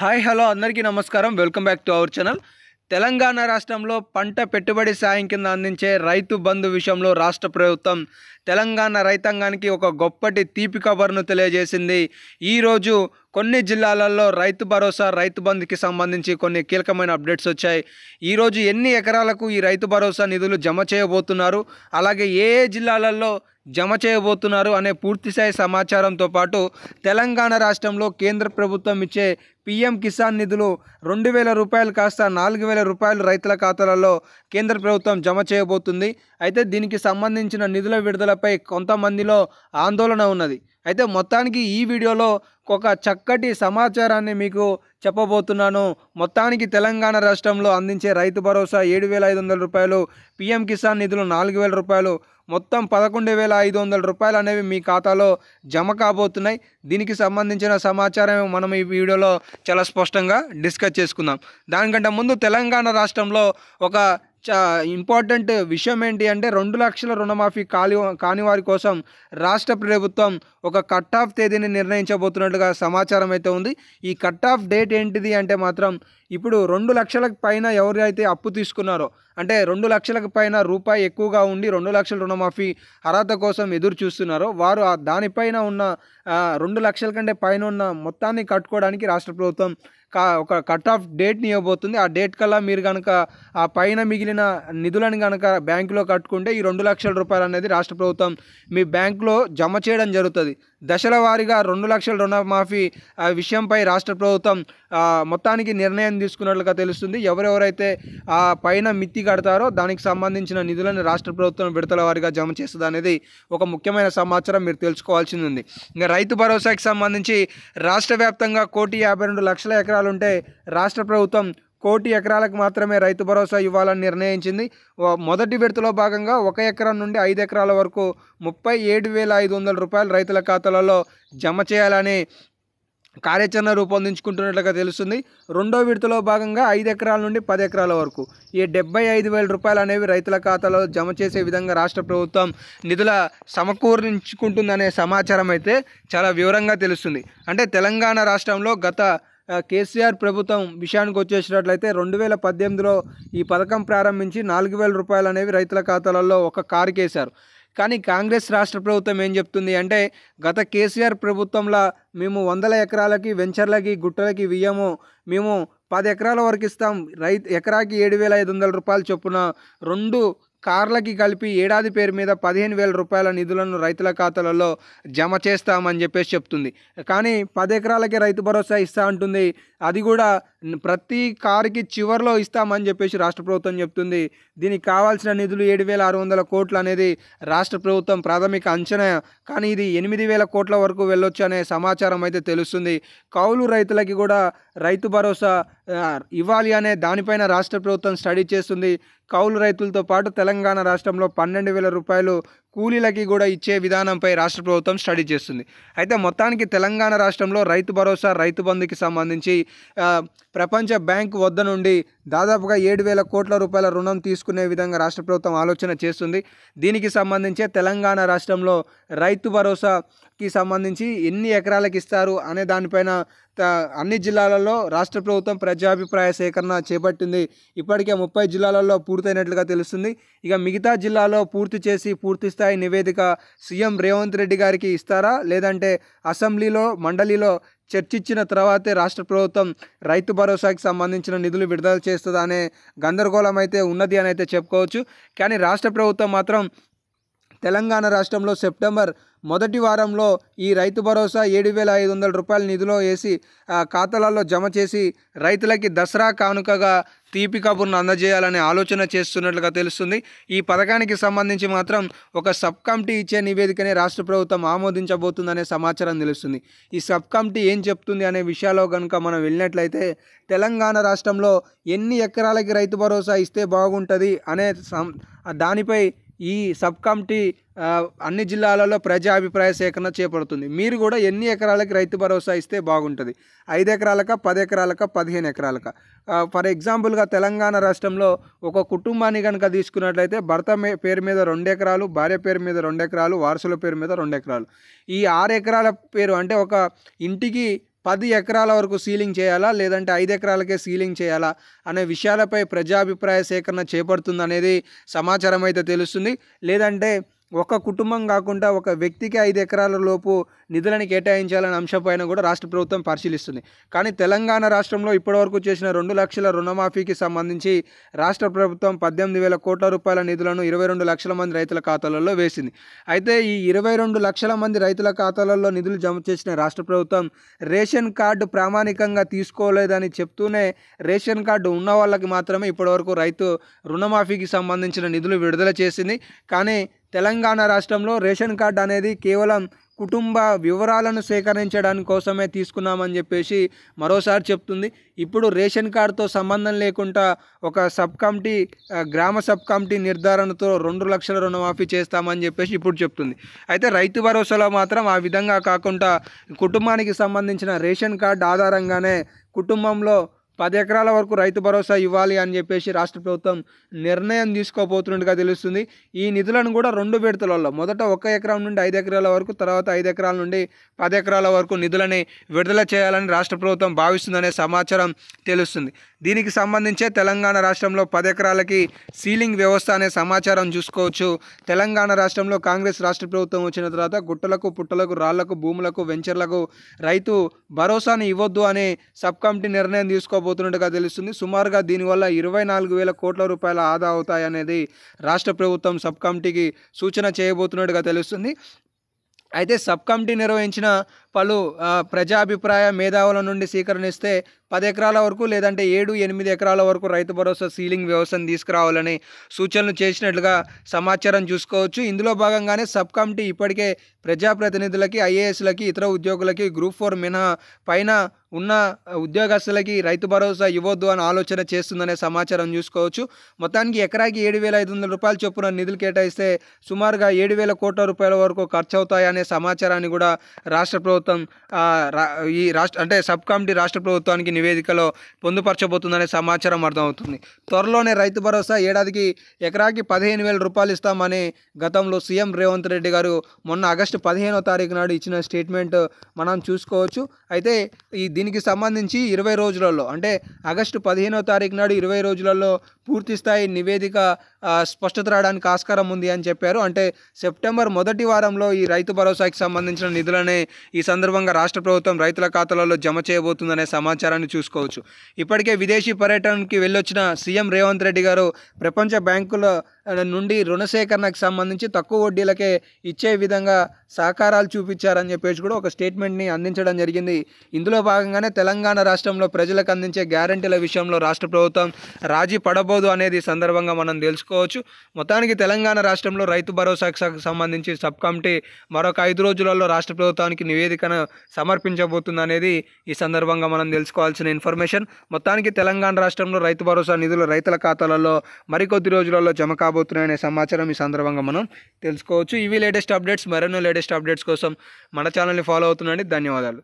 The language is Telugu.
హాయ్ హలో అందరికీ నమస్కారం welcome back to our channel Telangana రాష్ట్రంలో పంట పెట్టుబడి సాయం కింద అందించే రైతు బంధు విషయంలో రాష్ట్ర ప్రభుత్వం తెలంగాణ రైతాంగానికి ఒక గొప్పటి తీపి కబర్ను తెలియజేసింది ఈరోజు కొన్ని జిల్లాలలో రైతు భరోసా రైతు బంధుకి సంబంధించి కొన్ని కీలకమైన అప్డేట్స్ వచ్చాయి ఈరోజు ఎన్ని ఎకరాలకు ఈ రైతు భరోసా నిధులు జమ చేయబోతున్నారు అలాగే ఏ జిల్లాలలో జమ చేయబోతున్నారు అనే పూర్తిస్థాయి సమాచారంతో పాటు తెలంగాణ రాష్ట్రంలో కేంద్ర ప్రభుత్వం ఇచ్చే పీఎం కిసాన్ నిధులు రెండు వేల రూపాయలు కాస్త నాలుగు వేల రూపాయలు రైతుల ఖాతాలలో కేంద్ర ప్రభుత్వం జమ చేయబోతుంది అయితే దీనికి సంబంధించిన నిధుల విడుదలపై కొంతమందిలో ఆందోళన ఉన్నది అయితే మొత్తానికి ఈ వీడియోలో ఒక చక్కటి సమాచారాన్ని మీకు చెప్పబోతున్నాను మొత్తానికి తెలంగాణ రాష్ట్రంలో అందించే రైతు భరోసా ఏడు వేల ఐదు వందల రూపాయలు పీఎం కిసాన్ నిధులు నాలుగు వేల రూపాయలు మొత్తం పదకొండు వేల ఐదు వందల రూపాయలు అనేవి మీ ఖాతాలో జమ కాబోతున్నాయి దీనికి సంబంధించిన సమాచారం మనం ఈ వీడియోలో చాలా స్పష్టంగా డిస్కస్ చేసుకుందాం దానికంటే ముందు తెలంగాణ రాష్ట్రంలో ఒక ఇంపార్టెంట్ విషయం ఏంటి అంటే రెండు లక్షల రుణమాఫీ కాలి కాని వారి కోసం రాష్ట్ర ప్రభుత్వం ఒక కట్ ఆఫ్ తేదీని నిర్ణయించబోతున్నట్లుగా సమాచారం అయితే ఉంది ఈ కట్ ఆఫ్ డేట్ ఏంటిది అంటే మాత్రం ఇప్పుడు రెండు లక్షలకు పైన ఎవరైతే అప్పు తీసుకున్నారో అంటే రెండు లక్షలకు పైన రూపాయి ఎక్కువగా ఉండి రెండు లక్షల రుణమాఫీ అర్హత కోసం ఎదురు చూస్తున్నారో వారు దానిపైన ఉన్న రెండు లక్షల కంటే పైన ఉన్న మొత్తాన్ని కట్టుకోవడానికి రాష్ట్ర ప్రభుత్వం కా ఒక కట్ ఆఫ్ డేట్ని ఇవ్వబోతుంది ఆ డేట్ కల్లా మీరు కనుక ఆ పైన మిగిలిన నిధులను కనుక బ్యాంకులో కట్టుకుంటే ఈ రెండు లక్షల రూపాయలు అనేది రాష్ట్ర ప్రభుత్వం మీ బ్యాంకులో జమ చేయడం జరుగుతుంది దశల వారీగా రెండు లక్షల రుణమాఫీ విషయంపై రాష్ట్ర ప్రభుత్వం మొత్తానికి నిర్ణయం తీసుకున్నట్లుగా తెలుస్తుంది ఎవరెవరైతే ఆ పైన మిత్తి కడతారో దానికి సంబంధించిన నిధులను రాష్ట్ర ప్రభుత్వం విడతల వారీగా జమ చేస్తుంది అనేది ఒక ముఖ్యమైన సమాచారం మీరు తెలుసుకోవాల్సింది ఉంది ఇంకా రైతు భరోసాకి సంబంధించి రాష్ట్ర వ్యాప్తంగా కోటి యాభై రెండు లక్షల ఎకరాలుంటే రాష్ట్ర ప్రభుత్వం కోటి ఎకరాలకు మాత్రమే రైతు భరోసా ఇవ్వాలని నిర్ణయించింది మొదటి విడతలో భాగంగా ఒక ఎకరం నుండి ఐదు ఎకరాల వరకు ముప్పై ఏడు వేల ఐదు వందల రూపాయలు రైతుల ఖాతాలలో జమ చేయాలని కార్యాచరణ రూపొందించుకుంటున్నట్లుగా తెలుస్తుంది రెండో విడతలో భాగంగా ఐదు ఎకరాల నుండి పది ఎకరాల వరకు ఈ డెబ్బై ఐదు వేల రూపాయలు అనేవి రైతుల ఖాతాలో జమ చేసే విధంగా రాష్ట్ర ప్రభుత్వం నిధుల సమకూర్చుకుంటుందనే సమాచారం అయితే చాలా వివరంగా తెలుస్తుంది అంటే తెలంగాణ రాష్ట్రంలో గత కేసీఆర్ ప్రభుత్వం విషయానికి వచ్చేసినట్లయితే రెండు వేల పద్దెనిమిదిలో ఈ పథకం ప్రారంభించి నాలుగు వేల రూపాయలు అనేవి రైతుల ఖాతాలలో ఒక కేశారు కానీ కాంగ్రెస్ రాష్ట్ర ప్రభుత్వం ఏం చెప్తుంది అంటే గత కేసీఆర్ ప్రభుత్వంలో మేము వందల ఎకరాలకి వెంచర్లకి గుట్టలకి వియ్యము మేము పది ఎకరాల వరకు ఇస్తాం రైతు ఎకరాకి ఏడు వేల ఐదు వందల రూపాయలు చొప్పున రెండు కార్లకి కలిపి ఏడాది పేరు మీద పదిహేను వేల రూపాయల నిధులను రైతుల ఖాతాలలో జమ చేస్తామని చెప్పేసి చెప్తుంది కానీ పది ఎకరాలకే రైతు భరోసా ఇస్తా అంటుంది అది కూడా ప్రతి కారుకి చివరిలో ఇస్తామని చెప్పేసి రాష్ట్ర ప్రభుత్వం చెప్తుంది దీనికి కావాల్సిన నిధులు ఏడు వేల ఆరు వందల కోట్లు అనేది రాష్ట్ర ప్రభుత్వం ప్రాథమిక అంచనా కానీ ఇది ఎనిమిది వేల కోట్ల వరకు వెళ్ళొచ్చు అనే సమాచారం అయితే తెలుస్తుంది కౌలు రైతులకి కూడా రైతు భరోసా ఇవ్వాలి అనే దానిపైన రాష్ట్ర ప్రభుత్వం స్టడీ చేస్తుంది కౌలు రైతులతో పాటు తెలంగాణ రాష్ట్రంలో పన్నెండు వేల రూపాయలు కూలీలకి కూడా ఇచ్చే విధానంపై రాష్ట్ర ప్రభుత్వం స్టడీ చేస్తుంది అయితే మొత్తానికి తెలంగాణ రాష్ట్రంలో రైతు భరోసా రైతు బంధుకి సంబంధించి ప్రపంచ బ్యాంక్ వద్ద నుండి దాదాపుగా ఏడు వేల కోట్ల రూపాయల రుణం తీసుకునే విధంగా రాష్ట్ర ప్రభుత్వం ఆలోచన చేస్తుంది దీనికి సంబంధించే తెలంగాణ రాష్ట్రంలో రైతు భరోసాకి సంబంధించి ఎన్ని ఎకరాలకు ఇస్తారు అనే దానిపైన అన్ని జిల్లాలలో రాష్ట్ర ప్రభుత్వం ప్రజాభిప్రాయ సేకరణ చేపట్టింది ఇప్పటికే ముప్పై జిల్లాలలో పూర్తయినట్లుగా తెలుస్తుంది ఇక మిగతా జిల్లాలో పూర్తి చేసి పూర్తి స్థాయి నివేదిక సీఎం రేవంత్ రెడ్డి గారికి ఇస్తారా లేదంటే అసెంబ్లీలో మండలిలో చర్చించిన తర్వాతే రాష్ట్ర ప్రభుత్వం రైతు భరోసాకి సంబంధించిన నిధులు విడుదల చేస్తుందా అనే గందరగోళం అయితే ఉన్నది అని అయితే చెప్పుకోవచ్చు కానీ రాష్ట్ర ప్రభుత్వం మాత్రం తెలంగాణ రాష్ట్రంలో సెప్టెంబర్ మొదటి వారంలో ఈ రైతు భరోసా ఏడు వేల ఐదు వందల రూపాయల నిధిలో వేసి ఖాతాలలో జమ చేసి రైతులకి దసరా కానుకగా తీపి కబుర్ను అందజేయాలనే ఆలోచన చేస్తున్నట్లుగా తెలుస్తుంది ఈ పథకానికి సంబంధించి మాత్రం ఒక సబ్ కమిటీ ఇచ్చే నివేదికనే రాష్ట్ర ప్రభుత్వం ఆమోదించబోతుందనే సమాచారం తెలుస్తుంది ఈ సబ్ కమిటీ ఏం చెప్తుంది అనే విషయాల్లో కనుక మనం వెళ్ళినట్లయితే తెలంగాణ రాష్ట్రంలో ఎన్ని ఎకరాలకి రైతు భరోసా ఇస్తే బాగుంటుంది అనే దానిపై ఈ సబ్ కమిటీ అన్ని జిల్లాలలో ప్రజా అభిప్రాయ సేకరణ చేపడుతుంది మీరు కూడా ఎన్ని ఎకరాలకి రైతు భరోసా ఇస్తే బాగుంటుంది ఐదు ఎకరాలక పది ఎకరాలక పదిహేను ఎకరాలక ఫర్ ఎగ్జాంపుల్గా తెలంగాణ రాష్ట్రంలో ఒక కుటుంబాన్ని కనుక తీసుకున్నట్లయితే భర్త పేరు మీద రెండు ఎకరాలు భార్య పేరు మీద రెండు ఎకరాలు వారసుల పేరు మీద రెండు ఎకరాలు ఈ ఆరు ఎకరాల పేరు అంటే ఒక ఇంటికి పది ఎకరాల వరకు సీలింగ్ చేయాలా లేదంటే ఐదు ఎకరాలకే సీలింగ్ చేయాలా అనే విషయాలపై ప్రజాభిప్రాయ సేకరణ చేపడుతుందనేది సమాచారం అయితే తెలుస్తుంది లేదంటే ఒక కుటుంబం కాకుండా ఒక వ్యక్తికి ఐదు ఎకరాల లోపు నిధులను కేటాయించాలనే అంశంపైన కూడా రాష్ట్ర ప్రభుత్వం పరిశీలిస్తుంది కానీ తెలంగాణ రాష్ట్రంలో ఇప్పటివరకు చేసిన రెండు లక్షల రుణమాఫీకి సంబంధించి రాష్ట్ర ప్రభుత్వం పద్దెనిమిది వేల కోట్ల రూపాయల నిధులను ఇరవై రెండు లక్షల మంది రైతుల ఖాతాలలో వేసింది అయితే ఈ ఇరవై రెండు లక్షల మంది రైతుల ఖాతాలలో నిధులు జమ చేసిన రాష్ట్ర ప్రభుత్వం రేషన్ కార్డు ప్రామాణికంగా తీసుకోలేదని చెప్తూనే రేషన్ కార్డు ఉన్న వాళ్ళకి మాత్రమే ఇప్పటివరకు రైతు రుణమాఫీకి సంబంధించిన నిధులు విడుదల చేసింది కానీ తెలంగాణ రాష్ట్రంలో రేషన్ కార్డు అనేది కేవలం కుటుంబ వివరాలను సేకరించడానికి కోసమే తీసుకున్నామని చెప్పేసి మరోసారి చెప్తుంది ఇప్పుడు రేషన్ కార్డుతో సంబంధం లేకుండా ఒక సబ్ కమిటీ గ్రామ సబ్ కమిటీ నిర్ధారణతో రెండు లక్షల రుణమాఫీ చేస్తామని చెప్పేసి ఇప్పుడు చెప్తుంది అయితే రైతు భరోసాలో మాత్రం ఆ విధంగా కాకుండా కుటుంబానికి సంబంధించిన రేషన్ కార్డు ఆధారంగానే కుటుంబంలో పది ఎకరాల వరకు రైతు భరోసా ఇవ్వాలి అని చెప్పేసి రాష్ట్ర ప్రభుత్వం నిర్ణయం తీసుకోబోతున్నట్టుగా తెలుస్తుంది ఈ నిధులను కూడా రెండు విడతలలో మొదట ఒక ఎకరం నుండి ఐదు ఎకరాల వరకు తర్వాత ఐదు ఎకరాల నుండి పది ఎకరాల వరకు నిధులని విడుదల చేయాలని రాష్ట్ర ప్రభుత్వం భావిస్తుందనే సమాచారం తెలుస్తుంది దీనికి సంబంధించే తెలంగాణ రాష్ట్రంలో పదెకరాలకి సీలింగ్ వ్యవస్థ అనే సమాచారం చూసుకోవచ్చు తెలంగాణ రాష్ట్రంలో కాంగ్రెస్ రాష్ట్ర ప్రభుత్వం వచ్చిన తర్వాత గుట్టలకు పుట్టలకు రాళ్లకు భూములకు వెంచర్లకు రైతు భరోసాను ఇవ్వద్దు అనే సబ్ కమిటీ నిర్ణయం తీసుకోబోతున్నట్టుగా తెలుస్తుంది సుమారుగా దీనివల్ల ఇరవై నాలుగు వేల కోట్ల రూపాయల ఆదా అవుతాయనేది రాష్ట్ర ప్రభుత్వం సబ్ కమిటీకి సూచన చేయబోతున్నట్టుగా తెలుస్తుంది అయితే సబ్ కమిటీ నిర్వహించిన పలు ప్రజాభిప్రాయ మేధావుల నుండి స్వీకరణిస్తే పది ఎకరాల వరకు లేదంటే ఏడు ఎనిమిది ఎకరాల వరకు రైతు భరోసా సీలింగ్ వ్యవస్థను తీసుకురావాలని సూచనలు చేసినట్లుగా సమాచారం చూసుకోవచ్చు ఇందులో భాగంగానే సబ్ కమిటీ ఇప్పటికే ప్రజాప్రతినిధులకి ఐఏఎస్లకి ఇతర ఉద్యోగులకి గ్రూప్ ఫోర్ మినహా పైన ఉన్న ఉద్యోగస్తులకి రైతు భరోసా ఇవ్వద్దు అని ఆలోచన చేస్తుందనే సమాచారం చూసుకోవచ్చు మొత్తానికి ఎకరాకి ఏడు వేల ఐదు వందల రూపాయల చొప్పున నిధులు కేటాయిస్తే సుమారుగా ఏడు వేల కోట్ల రూపాయల వరకు ఖర్చు అవుతాయనే సమాచారాన్ని కూడా రాష్ట్ర ప్రభుత్వం ప్రభుత్వం ఈ రాష్ట్ర అంటే సబ్ కమిటీ రాష్ట్ర ప్రభుత్వానికి నివేదికలో పొందుపరచబోతుందనే సమాచారం అర్థమవుతుంది త్వరలోనే రైతు భరోసా ఏడాదికి ఎకరాకి పదిహేను వేల రూపాయలు ఇస్తామని గతంలో సీఎం రేవంత్ రెడ్డి గారు మొన్న ఆగస్టు పదిహేనో తారీఖు నాడు ఇచ్చిన స్టేట్మెంట్ మనం చూసుకోవచ్చు అయితే ఈ దీనికి సంబంధించి ఇరవై రోజులలో అంటే ఆగస్టు పదిహేనో తారీఖు నాడు ఇరవై రోజులలో స్థాయి నివేదిక స్పష్టత రావడానికి ఆస్కారం ఉంది అని చెప్పారు అంటే సెప్టెంబర్ మొదటి వారంలో ఈ రైతు భరోసాకి సంబంధించిన నిధులనే ఈ సందర్భంగా రాష్ట్ర ప్రభుత్వం రైతుల ఖాతాలలో జమ చేయబోతుందనే సమాచారాన్ని చూసుకోవచ్చు ఇప్పటికే విదేశీ పర్యటనకి వెళ్ళొచ్చిన సీఎం రేవంత్ రెడ్డి గారు ప్రపంచ బ్యాంకుల నుండి రుణ సేకరణకు సంబంధించి తక్కువ వడ్డీలకే ఇచ్చే విధంగా సహకారాలు చూపించారని చెప్పేసి కూడా ఒక స్టేట్మెంట్ని అందించడం జరిగింది ఇందులో భాగంగానే తెలంగాణ రాష్ట్రంలో ప్రజలకు అందించే గ్యారంటీల విషయంలో రాష్ట్ర ప్రభుత్వం రాజీ పడబోదు అనేది సందర్భంగా మనం తెలుసుకోవచ్చు మొత్తానికి తెలంగాణ రాష్ట్రంలో రైతు భరోసాకు సంబంధించి సబ్ కమిటీ మరొక ఐదు రోజులలో రాష్ట్ర ప్రభుత్వానికి నివేదికను సమర్పించబోతుంది అనేది ఈ సందర్భంగా మనం తెలుసుకోవాల్సిన ఇన్ఫర్మేషన్ మొత్తానికి తెలంగాణ రాష్ట్రంలో రైతు భరోసా నిధులు రైతుల ఖాతాలలో మరికొద్ది రోజులలో జమ ఉండబోతున్నాయనే సమాచారం ఈ సందర్భంగా మనం తెలుసుకోవచ్చు ఇవి లేటెస్ట్ అప్డేట్స్ మరెన్నో లేటెస్ట్ అప్డేట్స్ కోసం మన ఛానల్ని ఫాలో అవుతుండండి ధన్యవాదాలు